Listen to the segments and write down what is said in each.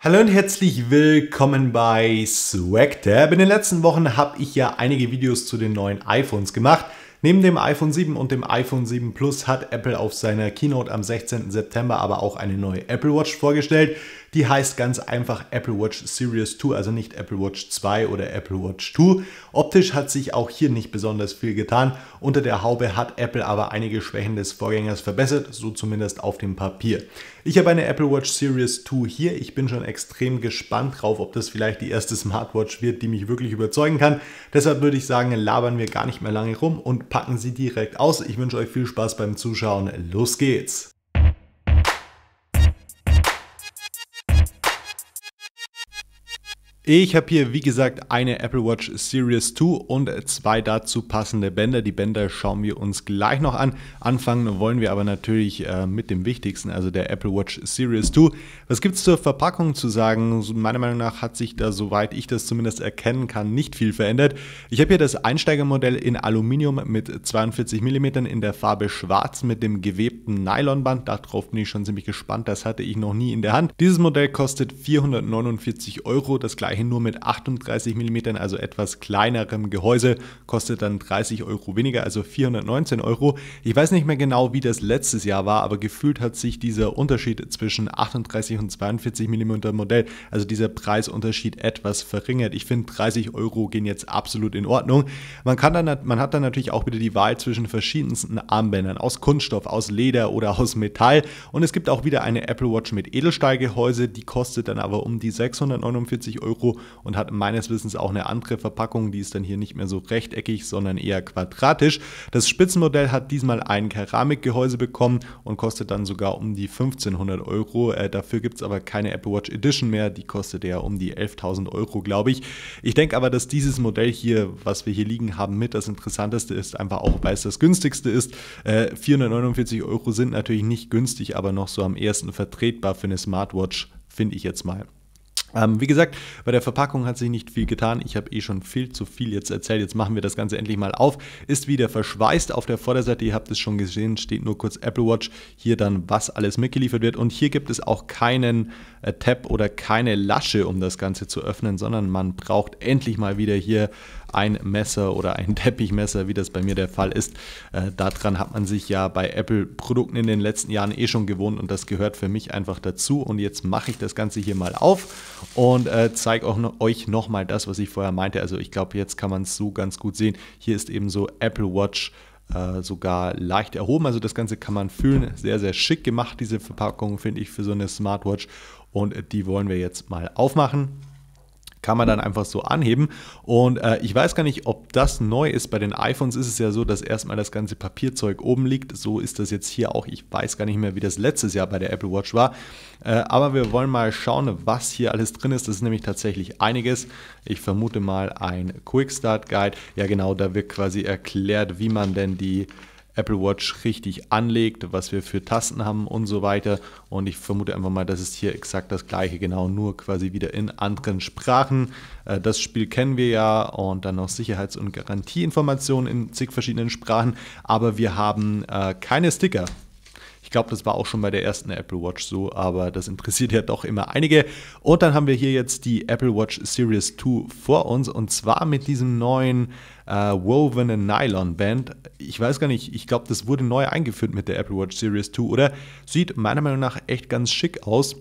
Hallo und herzlich willkommen bei SwagTab. In den letzten Wochen habe ich ja einige Videos zu den neuen iPhones gemacht. Neben dem iPhone 7 und dem iPhone 7 Plus hat Apple auf seiner Keynote am 16. September aber auch eine neue Apple Watch vorgestellt. Die heißt ganz einfach Apple Watch Series 2, also nicht Apple Watch 2 oder Apple Watch 2. Optisch hat sich auch hier nicht besonders viel getan. Unter der Haube hat Apple aber einige Schwächen des Vorgängers verbessert, so zumindest auf dem Papier. Ich habe eine Apple Watch Series 2 hier. Ich bin schon extrem gespannt drauf, ob das vielleicht die erste Smartwatch wird, die mich wirklich überzeugen kann. Deshalb würde ich sagen, labern wir gar nicht mehr lange rum und packen sie direkt aus. Ich wünsche euch viel Spaß beim Zuschauen. Los geht's! Ich habe hier, wie gesagt, eine Apple Watch Series 2 und zwei dazu passende Bänder. Die Bänder schauen wir uns gleich noch an. Anfangen wollen wir aber natürlich äh, mit dem Wichtigsten, also der Apple Watch Series 2. Was gibt es zur Verpackung zu sagen? Meiner Meinung nach hat sich da, soweit ich das zumindest erkennen kann, nicht viel verändert. Ich habe hier das Einsteigermodell in Aluminium mit 42 mm in der Farbe Schwarz mit dem gewebten Nylonband. Darauf bin ich schon ziemlich gespannt. Das hatte ich noch nie in der Hand. Dieses Modell kostet 449 Euro. Das gleiche weiterhin nur mit 38 mm, also etwas kleinerem Gehäuse, kostet dann 30 Euro weniger, also 419 Euro. Ich weiß nicht mehr genau, wie das letztes Jahr war, aber gefühlt hat sich dieser Unterschied zwischen 38 und 42 mm Modell, also dieser Preisunterschied etwas verringert. Ich finde 30 Euro gehen jetzt absolut in Ordnung. Man, kann dann, man hat dann natürlich auch wieder die Wahl zwischen verschiedensten Armbändern aus Kunststoff, aus Leder oder aus Metall und es gibt auch wieder eine Apple Watch mit Edelstahlgehäuse, die kostet dann aber um die 649 Euro Euro und hat meines Wissens auch eine andere Verpackung. Die ist dann hier nicht mehr so rechteckig, sondern eher quadratisch. Das Spitzenmodell hat diesmal ein Keramikgehäuse bekommen und kostet dann sogar um die 1500 Euro. Äh, dafür gibt es aber keine Apple Watch Edition mehr. Die kostet ja um die 11.000 Euro, glaube ich. Ich denke aber, dass dieses Modell hier, was wir hier liegen haben, mit das interessanteste ist, einfach auch, weil es das günstigste ist. Äh, 449 Euro sind natürlich nicht günstig, aber noch so am ersten vertretbar für eine Smartwatch, finde ich jetzt mal. Ähm, wie gesagt, bei der Verpackung hat sich nicht viel getan. Ich habe eh schon viel zu viel jetzt erzählt. Jetzt machen wir das Ganze endlich mal auf. Ist wieder verschweißt auf der Vorderseite. Ihr habt es schon gesehen, steht nur kurz Apple Watch. Hier dann, was alles mitgeliefert wird. Und hier gibt es auch keinen äh, Tab oder keine Lasche, um das Ganze zu öffnen, sondern man braucht endlich mal wieder hier ein Messer oder ein Teppichmesser, wie das bei mir der Fall ist. Äh, daran hat man sich ja bei Apple-Produkten in den letzten Jahren eh schon gewohnt und das gehört für mich einfach dazu. Und jetzt mache ich das Ganze hier mal auf und äh, zeige auch noch, euch nochmal das, was ich vorher meinte. Also ich glaube, jetzt kann man es so ganz gut sehen. Hier ist eben so Apple Watch äh, sogar leicht erhoben. Also das Ganze kann man fühlen. Sehr, sehr schick gemacht, diese Verpackung, finde ich, für so eine Smartwatch. Und die wollen wir jetzt mal aufmachen kann man dann einfach so anheben. Und äh, ich weiß gar nicht, ob das neu ist. Bei den iPhones ist es ja so, dass erstmal das ganze Papierzeug oben liegt. So ist das jetzt hier auch. Ich weiß gar nicht mehr, wie das letztes Jahr bei der Apple Watch war. Äh, aber wir wollen mal schauen, was hier alles drin ist. Das ist nämlich tatsächlich einiges. Ich vermute mal ein Quick Start Guide. Ja genau, da wird quasi erklärt, wie man denn die Apple Watch richtig anlegt, was wir für Tasten haben und so weiter. Und ich vermute einfach mal, das ist hier exakt das gleiche, genau nur quasi wieder in anderen Sprachen. Äh, das Spiel kennen wir ja und dann noch Sicherheits- und Garantieinformationen in zig verschiedenen Sprachen. Aber wir haben äh, keine Sticker. Ich glaube, das war auch schon bei der ersten Apple Watch so, aber das interessiert ja doch immer einige. Und dann haben wir hier jetzt die Apple Watch Series 2 vor uns und zwar mit diesem neuen äh, Woven Nylon Band. Ich weiß gar nicht, ich glaube, das wurde neu eingeführt mit der Apple Watch Series 2, oder? Sieht meiner Meinung nach echt ganz schick aus.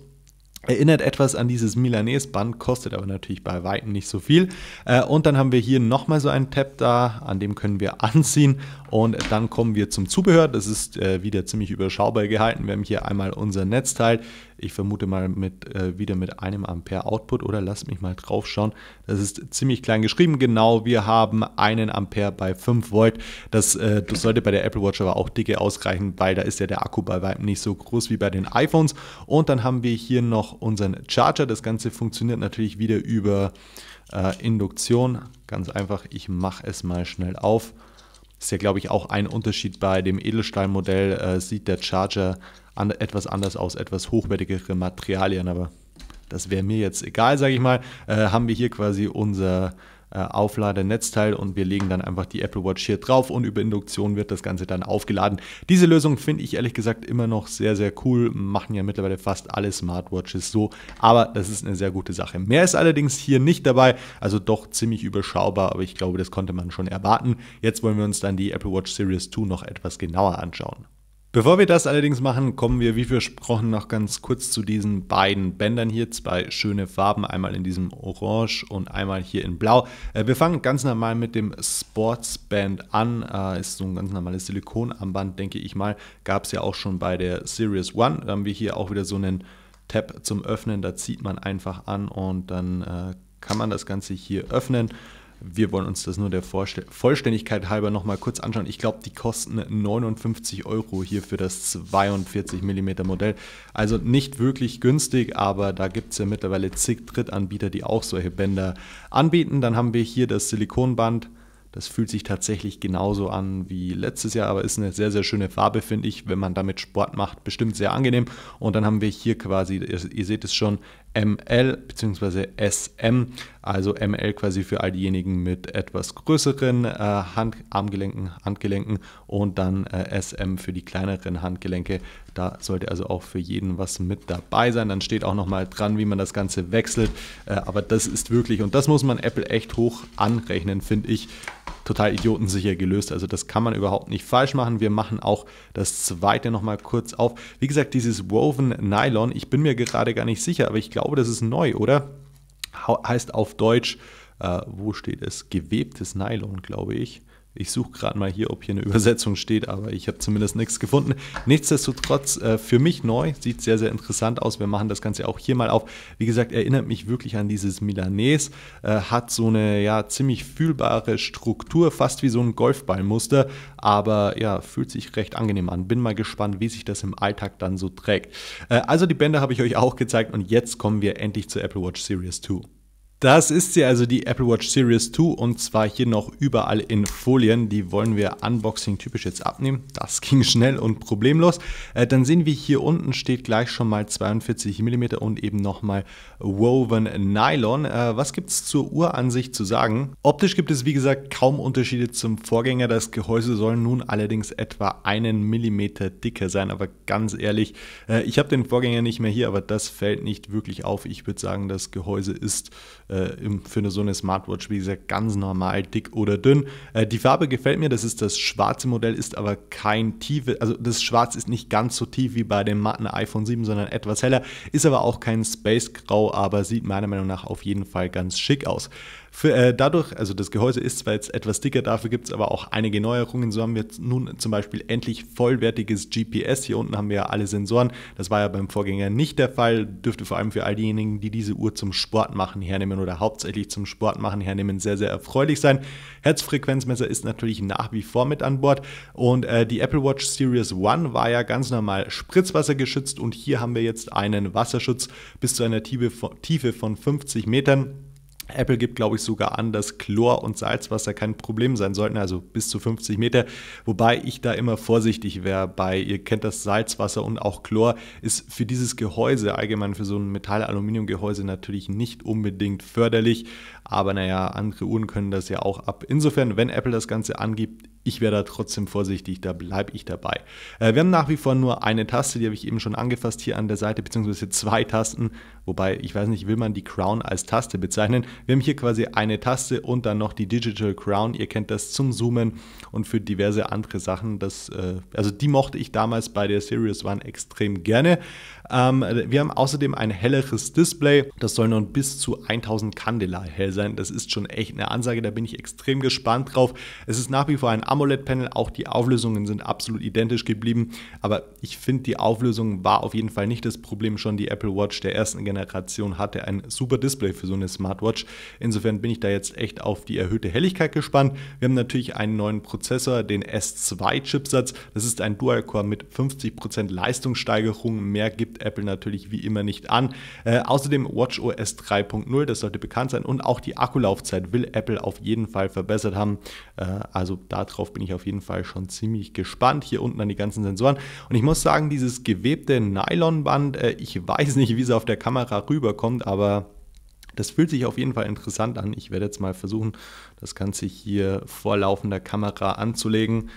Erinnert etwas an dieses Milanese-Band, kostet aber natürlich bei Weitem nicht so viel. Äh, und dann haben wir hier nochmal so einen Tab da, an dem können wir anziehen. Und dann kommen wir zum Zubehör. Das ist äh, wieder ziemlich überschaubar gehalten. Wir haben hier einmal unser Netzteil, ich vermute mal mit, äh, wieder mit einem Ampere Output oder lasst mich mal drauf schauen. Das ist ziemlich klein geschrieben. Genau, wir haben einen Ampere bei 5 Volt. Das, äh, das sollte bei der Apple Watch aber auch dicke ausreichen, weil da ist ja der Akku bei weitem nicht so groß wie bei den iPhones. Und dann haben wir hier noch unseren Charger. Das Ganze funktioniert natürlich wieder über äh, Induktion. Ganz einfach, ich mache es mal schnell auf ist ja, glaube ich, auch ein Unterschied bei dem Edelstahlmodell. Äh, sieht der Charger an, etwas anders aus, etwas hochwertigere Materialien, aber das wäre mir jetzt egal, sage ich mal. Äh, haben wir hier quasi unser äh, Aufladenetzteil und wir legen dann einfach die Apple Watch hier drauf und über Induktion wird das Ganze dann aufgeladen. Diese Lösung finde ich ehrlich gesagt immer noch sehr, sehr cool. Machen ja mittlerweile fast alle Smartwatches so, aber das ist eine sehr gute Sache. Mehr ist allerdings hier nicht dabei, also doch ziemlich überschaubar, aber ich glaube, das konnte man schon erwarten. Jetzt wollen wir uns dann die Apple Watch Series 2 noch etwas genauer anschauen. Bevor wir das allerdings machen, kommen wir wie versprochen noch ganz kurz zu diesen beiden Bändern hier. Zwei schöne Farben, einmal in diesem Orange und einmal hier in Blau. Äh, wir fangen ganz normal mit dem Sportsband an. Äh, ist so ein ganz normales Silikonarmband, denke ich mal. Gab es ja auch schon bei der Series One. Da haben wir hier auch wieder so einen Tab zum Öffnen. Da zieht man einfach an und dann äh, kann man das Ganze hier öffnen. Wir wollen uns das nur der Vorstell Vollständigkeit halber nochmal kurz anschauen. Ich glaube, die kosten 59 Euro hier für das 42 mm Modell. Also nicht wirklich günstig, aber da gibt es ja mittlerweile zig Drittanbieter, die auch solche Bänder anbieten. Dann haben wir hier das Silikonband. Das fühlt sich tatsächlich genauso an wie letztes Jahr, aber ist eine sehr, sehr schöne Farbe, finde ich, wenn man damit Sport macht. Bestimmt sehr angenehm. Und dann haben wir hier quasi, ihr, ihr seht es schon, ML bzw. SM. Also ML quasi für all diejenigen mit etwas größeren äh, Hand, Armgelenken, Handgelenken und dann äh, SM für die kleineren Handgelenke. Da sollte also auch für jeden was mit dabei sein. Dann steht auch nochmal dran, wie man das Ganze wechselt. Äh, aber das ist wirklich, und das muss man Apple echt hoch anrechnen, finde ich total idiotensicher gelöst. Also das kann man überhaupt nicht falsch machen. Wir machen auch das zweite nochmal kurz auf. Wie gesagt, dieses Woven Nylon, ich bin mir gerade gar nicht sicher, aber ich glaube, das ist neu, oder? heißt auf Deutsch, äh, wo steht es? Gewebtes Nylon, glaube ich. Ich suche gerade mal hier, ob hier eine Übersetzung steht, aber ich habe zumindest nichts gefunden. Nichtsdestotrotz, äh, für mich neu, sieht sehr, sehr interessant aus. Wir machen das Ganze auch hier mal auf. Wie gesagt, erinnert mich wirklich an dieses Milanese, äh, hat so eine ja, ziemlich fühlbare Struktur, fast wie so ein Golfballmuster, aber ja, fühlt sich recht angenehm an. Bin mal gespannt, wie sich das im Alltag dann so trägt. Äh, also die Bänder habe ich euch auch gezeigt und jetzt kommen wir endlich zur Apple Watch Series 2. Das ist sie also, die Apple Watch Series 2 und zwar hier noch überall in Folien. Die wollen wir Unboxing-typisch jetzt abnehmen. Das ging schnell und problemlos. Äh, dann sehen wir hier unten steht gleich schon mal 42 mm und eben nochmal Woven Nylon. Äh, was gibt es zur Uhr an sich zu sagen? Optisch gibt es wie gesagt kaum Unterschiede zum Vorgänger. Das Gehäuse soll nun allerdings etwa einen Millimeter dicker sein. Aber ganz ehrlich, äh, ich habe den Vorgänger nicht mehr hier, aber das fällt nicht wirklich auf. Ich würde sagen, das Gehäuse ist äh, für so eine Smartwatch, wie gesagt, ganz normal, dick oder dünn. Äh, die Farbe gefällt mir, das ist das schwarze Modell, ist aber kein tiefes, also das Schwarz ist nicht ganz so tief wie bei dem matten iPhone 7, sondern etwas heller, ist aber auch kein Space Grau, aber sieht meiner Meinung nach auf jeden Fall ganz schick aus. Für, äh, dadurch, also das Gehäuse ist zwar jetzt etwas dicker, dafür gibt es aber auch einige Neuerungen. So haben wir jetzt nun zum Beispiel endlich vollwertiges GPS. Hier unten haben wir ja alle Sensoren. Das war ja beim Vorgänger nicht der Fall. Dürfte vor allem für all diejenigen, die diese Uhr zum Sport machen, hernehmen Sportthemen oder hauptsächlich zum Sport machen hernehmen, sehr, sehr erfreulich sein. Herzfrequenzmesser ist natürlich nach wie vor mit an Bord und äh, die Apple Watch Series One war ja ganz normal spritzwassergeschützt und hier haben wir jetzt einen Wasserschutz bis zu einer Tiefe von 50 Metern. Apple gibt, glaube ich, sogar an, dass Chlor und Salzwasser kein Problem sein sollten, also bis zu 50 Meter. Wobei ich da immer vorsichtig wäre bei, ihr kennt das Salzwasser und auch Chlor ist für dieses Gehäuse, allgemein für so ein Metall-Aluminium-Gehäuse natürlich nicht unbedingt förderlich. Aber naja, andere Uhren können das ja auch ab. Insofern, wenn Apple das Ganze angibt, ich wäre da trotzdem vorsichtig, da bleibe ich dabei. Äh, wir haben nach wie vor nur eine Taste, die habe ich eben schon angefasst hier an der Seite, beziehungsweise zwei Tasten, wobei ich weiß nicht, will man die Crown als Taste bezeichnen? Wir haben hier quasi eine Taste und dann noch die Digital Crown, ihr kennt das zum Zoomen und für diverse andere Sachen. Das, äh, also die mochte ich damals bei der Series One extrem gerne. Ähm, wir haben außerdem ein helleres Display, das soll nun bis zu 1000 Candela hell sein. Das ist schon echt eine Ansage, da bin ich extrem gespannt drauf. Es ist nach wie vor ein Amazon AMOLED-Panel. Auch die Auflösungen sind absolut identisch geblieben. Aber ich finde, die Auflösung war auf jeden Fall nicht das Problem. Schon die Apple Watch der ersten Generation hatte ein super Display für so eine Smartwatch. Insofern bin ich da jetzt echt auf die erhöhte Helligkeit gespannt. Wir haben natürlich einen neuen Prozessor, den S2-Chipsatz. Das ist ein Dual-Core mit 50% Leistungssteigerung. Mehr gibt Apple natürlich wie immer nicht an. Äh, außerdem OS 3.0, das sollte bekannt sein. Und auch die Akkulaufzeit will Apple auf jeden Fall verbessert haben. Äh, also darauf Darauf bin ich auf jeden Fall schon ziemlich gespannt. Hier unten an die ganzen Sensoren. Und ich muss sagen, dieses gewebte Nylonband, äh, ich weiß nicht, wie es auf der Kamera rüberkommt, aber das fühlt sich auf jeden Fall interessant an. Ich werde jetzt mal versuchen, das Ganze hier vor laufender Kamera anzulegen.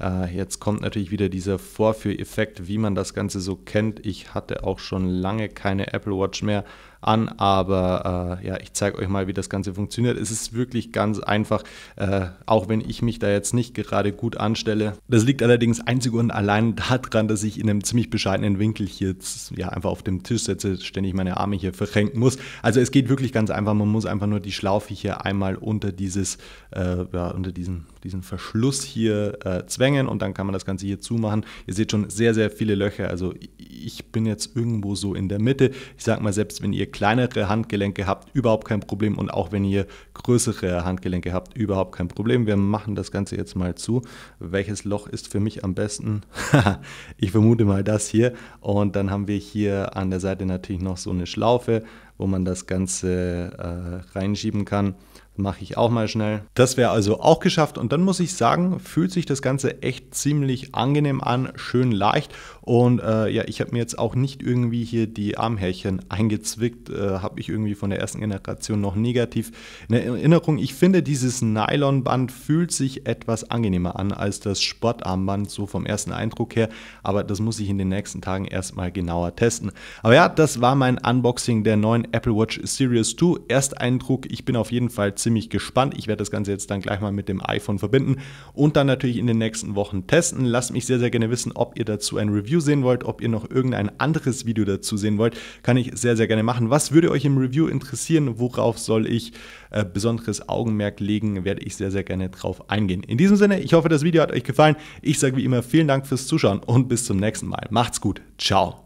Äh, jetzt kommt natürlich wieder dieser Vorführeffekt, wie man das Ganze so kennt. Ich hatte auch schon lange keine Apple Watch mehr an, aber äh, ja, ich zeige euch mal, wie das Ganze funktioniert. Es ist wirklich ganz einfach, äh, auch wenn ich mich da jetzt nicht gerade gut anstelle. Das liegt allerdings einzig und allein daran, dass ich in einem ziemlich bescheidenen Winkel hier ja, einfach auf dem Tisch setze, ständig meine Arme hier verrenken muss. Also es geht wirklich ganz einfach, man muss einfach nur die Schlaufe hier einmal unter dieses, äh, ja, unter diesen, diesen Verschluss hier äh, zwängen und dann kann man das Ganze hier zumachen. Ihr seht schon sehr, sehr viele Löcher, also ich bin jetzt irgendwo so in der Mitte. Ich sag mal, selbst wenn ihr ihr kleinere Handgelenke habt, überhaupt kein Problem und auch wenn ihr größere Handgelenke habt, überhaupt kein Problem. Wir machen das Ganze jetzt mal zu. Welches Loch ist für mich am besten? ich vermute mal das hier und dann haben wir hier an der Seite natürlich noch so eine Schlaufe wo man das Ganze äh, reinschieben kann. Mache ich auch mal schnell. Das wäre also auch geschafft und dann muss ich sagen, fühlt sich das Ganze echt ziemlich angenehm an, schön leicht und äh, ja, ich habe mir jetzt auch nicht irgendwie hier die Armhärchen eingezwickt, äh, habe ich irgendwie von der ersten Generation noch negativ in Erinnerung. Ich finde, dieses Nylonband fühlt sich etwas angenehmer an als das Sportarmband, so vom ersten Eindruck her, aber das muss ich in den nächsten Tagen erstmal genauer testen. Aber ja, das war mein Unboxing der neuen Apple Watch Series 2. Ersteindruck, ich bin auf jeden Fall ziemlich gespannt. Ich werde das Ganze jetzt dann gleich mal mit dem iPhone verbinden und dann natürlich in den nächsten Wochen testen. Lasst mich sehr, sehr gerne wissen, ob ihr dazu ein Review sehen wollt, ob ihr noch irgendein anderes Video dazu sehen wollt. Kann ich sehr, sehr gerne machen. Was würde euch im Review interessieren? Worauf soll ich äh, besonderes Augenmerk legen? Werde ich sehr, sehr gerne drauf eingehen. In diesem Sinne, ich hoffe, das Video hat euch gefallen. Ich sage wie immer vielen Dank fürs Zuschauen und bis zum nächsten Mal. Macht's gut. Ciao.